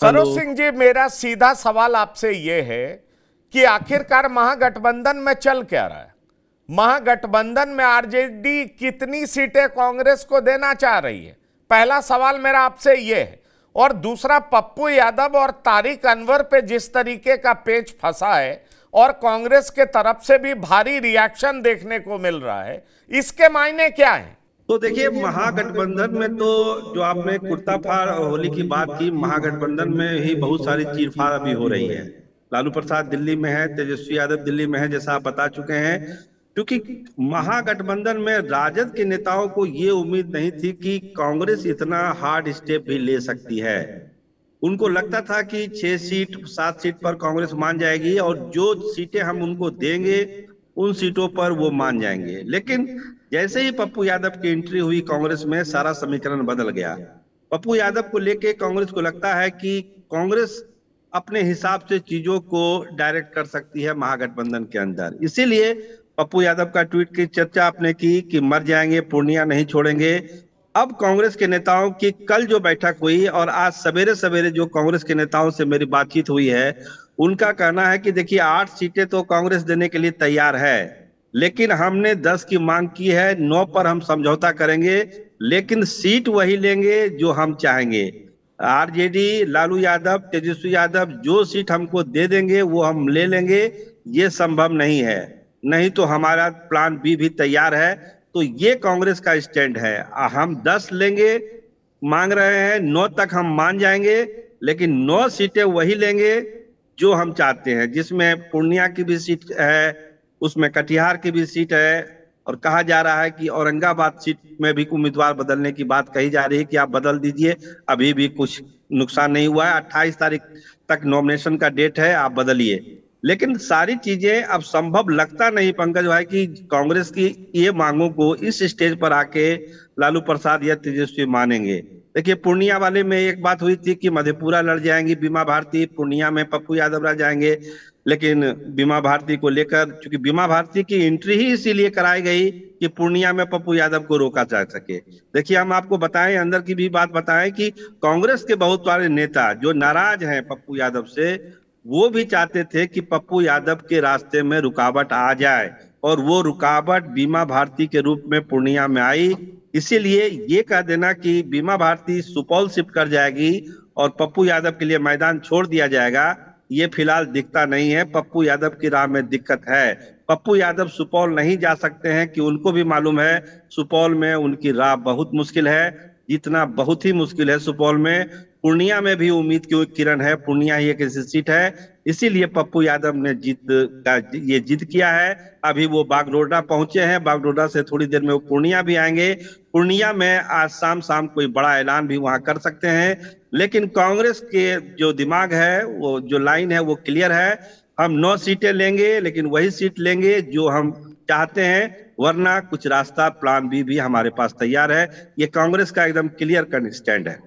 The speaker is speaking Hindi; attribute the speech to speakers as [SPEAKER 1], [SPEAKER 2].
[SPEAKER 1] सरोज सिंह जी मेरा सीधा सवाल आपसे ये है कि आखिरकार महागठबंधन में चल क्या रहा है महागठबंधन में आरजेडी कितनी सीटें कांग्रेस को देना चाह रही है पहला सवाल मेरा आपसे ये है और दूसरा पप्पू यादव और तारिक अनवर पे जिस तरीके का पेच फंसा है और कांग्रेस के तरफ से भी भारी रिएक्शन देखने को मिल रहा है इसके मायने क्या हैं
[SPEAKER 2] तो देखिए तो महागठबंधन तो में तो जो आपने कुर्ता फार होली की बात की महागठबंधन में ही बहुत सारी तो चीरफार अभी हो रही है लालू प्रसाद दिल्ली में है तेजस्वी यादव दिल्ली में है जैसा आप बता चुके हैं क्योंकि महागठबंधन में राजद के नेताओं को ये उम्मीद नहीं थी कि कांग्रेस इतना हार्ड स्टेप भी ले सकती है उनको लगता था कि छह सीट सात सीट पर कांग्रेस मान जाएगी और जो सीटें हम उनको देंगे उन सीटों पर वो मान जाएंगे लेकिन जैसे ही पप्पू यादव की एंट्री हुई कांग्रेस में सारा समीकरण बदल गया पप्पू यादव को लेके कांग्रेस को लगता है कि कांग्रेस अपने हिसाब से चीजों को डायरेक्ट कर सकती है महागठबंधन के अंदर इसीलिए पप्पू यादव का ट्वीट की चर्चा आपने की कि मर जाएंगे पूर्णिया नहीं छोड़ेंगे अब कांग्रेस के नेताओं की कल जो बैठक हुई और आज सवेरे सवेरे जो कांग्रेस के नेताओं से मेरी बातचीत हुई है उनका कहना है कि देखिए आठ सीटें तो कांग्रेस देने के लिए तैयार है लेकिन हमने दस की मांग की है नौ पर हम समझौता करेंगे लेकिन सीट वही लेंगे जो हम चाहेंगे आरजेडी लालू यादव तेजस्वी यादव जो सीट हमको दे देंगे वो हम ले लेंगे ये संभव नहीं है नहीं तो हमारा प्लान बी भी तैयार है तो ये कांग्रेस का स्टैंड है हम दस लेंगे मांग रहे हैं नौ तक हम मान जाएंगे लेकिन नौ सीटें वही लेंगे जो हम चाहते हैं जिसमें पूर्णिया की भी सीट है उसमें कटिहार की भी सीट है और कहा जा रहा है कि औरंगाबाद सीट में भी उम्मीदवार बदलने की बात कही जा रही है कि आप बदल दीजिए अभी भी कुछ नुकसान नहीं हुआ है अट्ठाईस तारीख तक नॉमिनेशन का डेट है आप बदलिए लेकिन सारी चीजें अब संभव लगता नहीं पंकज भाई की कांग्रेस की ये मांगों को इस स्टेज पर आके लालू प्रसाद या तेजस्वी मानेंगे देखिए पूर्णिया वाले में एक बात हुई थी कि मधेपुरा लड़ जाएंगी बीमा भारती पूर्णिया में पप्पू यादव लड़ जाएंगे लेकिन बीमा भारती को लेकर चूंकि बीमा भारती की एंट्री ही इसीलिए कराई गई कि पूर्णिया में पप्पू यादव को रोका जा सके देखिए हम आपको बताएं अंदर की भी बात बताएं कि कांग्रेस के बहुत सारे नेता जो नाराज हैं पप्पू यादव से वो भी चाहते थे कि पप्पू यादव के रास्ते में रुकावट आ जाए और वो रुकावट बीमा भारती के रूप में पूर्णिया में आई इसीलिए ये कह देना कि बीमा भारती सुपौल शिफ्ट कर जाएगी और पप्पू यादव के लिए मैदान छोड़ दिया जाएगा ये फिलहाल दिखता नहीं है पप्पू यादव की राह में दिक्कत है पप्पू यादव सुपौल नहीं जा सकते हैं कि उनको भी मालूम है सुपौल में उनकी राह बहुत मुश्किल है जीतना बहुत ही मुश्किल है सुपौल में पूर्णिया में भी उम्मीद की किरण है पूर्णिया ही एक ऐसी सीट है इसीलिए पप्पू यादव ने जीत का ये जीत किया है अभी वो बागडोडा पहुंचे हैं बागडोडा से थोड़ी देर में वो पूर्णिया भी आएंगे पूर्णिया में आज शाम शाम कोई बड़ा ऐलान भी वहां कर सकते हैं लेकिन कांग्रेस के जो दिमाग है वो जो लाइन है वो क्लियर है हम नौ सीटें लेंगे लेकिन वही सीट लेंगे जो हम चाहते हैं वरना कुछ रास्ता प्लान बी भी, भी हमारे पास तैयार है ये कांग्रेस का एकदम क्लियर कट स्टैंड है